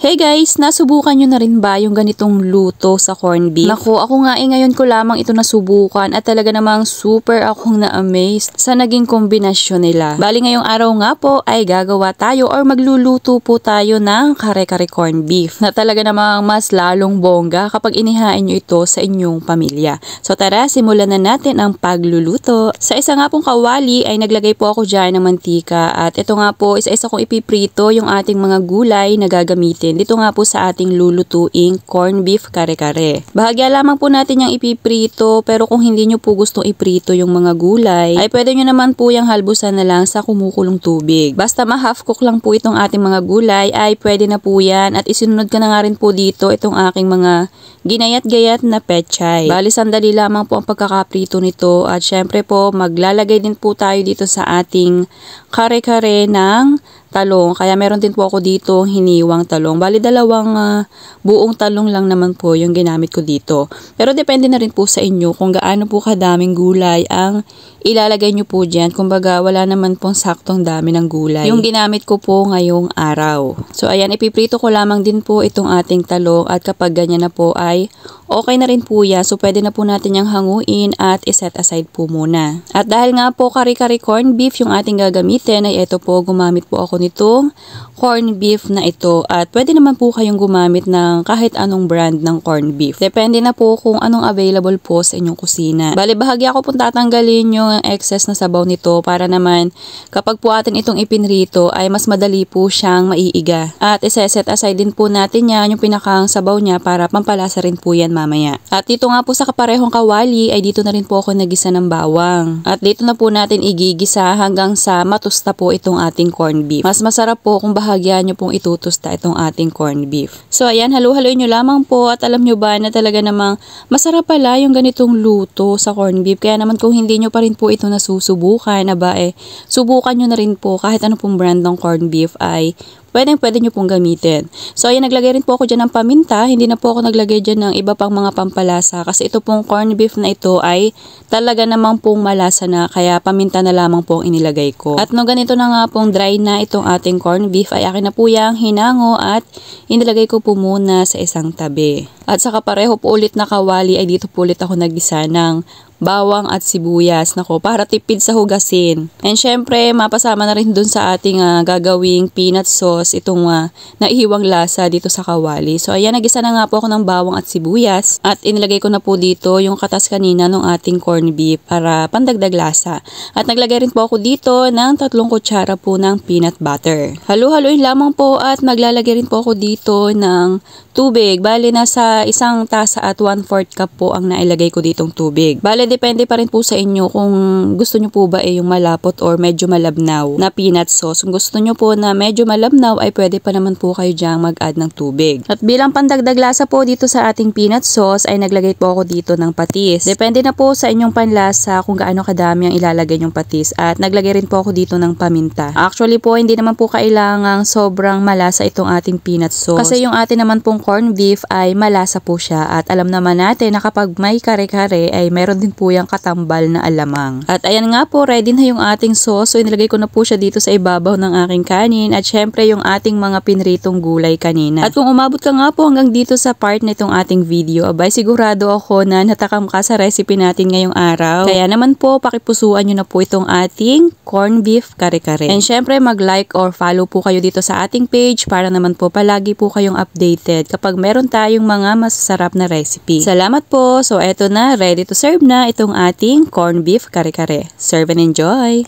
Hey guys, nasubukan nyo na rin ba yung ganitong luto sa corned beef? Naku, ako nga eh ngayon ko lamang ito nasubukan at talaga namang super akong na-amazed sa naging kombinasyon nila. Bali ngayong araw nga po ay gagawa tayo or magluluto po tayo ng kare-kare corned beef na talaga namang mas lalong bongga kapag inihain nyo ito sa inyong pamilya. So tara, simulan na natin ang pagluluto. Sa isa nga pong kawali ay naglagay po ako dyan ng mantika at ito nga po isa-isa kong ipiprito yung ating mga gulay na gagamitin natin dito nga po sa ating lulutuing corn beef kare-kare. Bahagya lamang po natin yung ipiprito pero kung hindi nyo po gusto iprito yung mga gulay ay pwede nyo naman po yung halbusan na lang sa kumukulong tubig. Basta ma-half cook lang po itong ating mga gulay ay pwede na po yan at isunod ka na nga rin po dito itong aking mga ginayat-gayat na pechay. Bali sandali lamang po ang pagkakaprito nito at syempre po maglalagay din po tayo dito sa ating kare-kare ng talong. Kaya meron din po ako dito hiniwang talong. Bali dalawang uh, buong talong lang naman po yung ginamit ko dito. Pero depende na rin po sa inyo kung gaano po kadaming gulay ang ilalagay nyo po dyan. Kumbaga wala naman pong saktong dami ng gulay. Yung ginamit ko po ngayong araw. So ayan, ipiprito ko lamang din po itong ating talong at kapag ganyan na po ay okay na rin po yan. So pwede na po natin yung hanguin at iset aside po muna. At dahil nga po kari-kari corn beef yung ating gagamitin ay ito po gumamit po ako nitong corned beef na ito at pwede naman po kayong gumamit ng kahit anong brand ng corned beef. Depende na po kung anong available po sa inyong kusina. Bale, bahagi ako po tatanggalin yung excess na sabaw nito para naman kapag po atin itong ipinrito ay mas madali po siyang maiiga. At iseset aside din po natin yan yung pinakang sabaw niya para pampalasa rin po yan mamaya. At dito nga po sa kaparehong kawali ay dito na rin po ako nagisa ng bawang. At dito na po natin igigisa hanggang sa matusta po itong ating corned beef. Mas masarap po kung bahagyan nyo pong itutusta itong ating corned beef. So ayan, halu-haluin nyo lamang po at alam nyo ba na talaga namang masarap pala yung ganitong luto sa corned beef. Kaya naman kung hindi nyo pa rin po ito nasusubukan na ba eh, subukan nyo na rin po kahit ano pong brand ng corned beef ay pwedeng pwede nyo pong gamitin. So ayan, naglagay rin po ako dyan ng paminta. Hindi na po ako naglagay dyan ng iba pang mga pampalasa kasi ito pong corned beef na ito ay talaga namang pong malasa na kaya paminta na lamang po ang inilagay ko. At no ganito na nga pong dry na itong ating corned beef ay akin na po yung hinango at inilagay ko po muna sa isang tabi. At sa kapareho po ulit na kawali ay dito po ulit ako nagisa ng bawang at sibuyas. Nako, para tipid sa hugasin. And syempre, mapasama na rin dun sa ating uh, gagawing peanut sauce itong uh, naihiwang lasa dito sa kawali. So ayan, nagisa na nga po ako ng bawang at sibuyas at inilagay ko na po dito yung katas kanina ng ating corn beef para pandagdag lasa. At naglagay rin po ako dito ng tatlong kutsara po ng peanut butter. Halu-haluin lamang po at maglalagay rin po ako dito ng tubig. Bale, nasa isang tasa at 1 4 cup po ang nailagay ko ditong tubig. Bale, depende pa rin po sa inyo kung gusto nyo po ba eh yung malapot or medyo malabnaw na peanut sauce. Kung gusto nyo po na medyo malabnaw ay pwede pa naman po kayo dyang mag-add ng tubig. At bilang pandagdag lasa po dito sa ating peanut sauce ay naglagay po ako dito ng patis. Depende na po sa inyong panlasa kung gaano kadami ang ilalagay nyong patis at naglagay rin po ako dito ng paminta. Actually po, hindi naman po kailangang sobrang malasa itong ating peanut sauce. Kasi yung atin naman pong corn beef ay malasa po siya at alam naman natin na kapag may kare-kare ay meron din po yung katambal na alamang. At ayan nga po, ready na yung ating sauce so inilagay ko na po siya dito sa ibabaw ng aking kanin at syempre yung ating mga pinritong gulay kanina. At kung umabot ka nga po hanggang dito sa part nitong ating video, abay sigurado ako na natakam ka sa recipe natin ngayong araw. Kaya naman po, pakipusuan nyo na po itong ating corn beef kare-kare. And syempre mag-like or follow po kayo dito sa ating page para naman po palagi po kayong updated kapag meron tayong mga masasarap na recipe. Salamat po! So eto na, ready to serve na itong ating corned beef kare-kare. Serve and enjoy!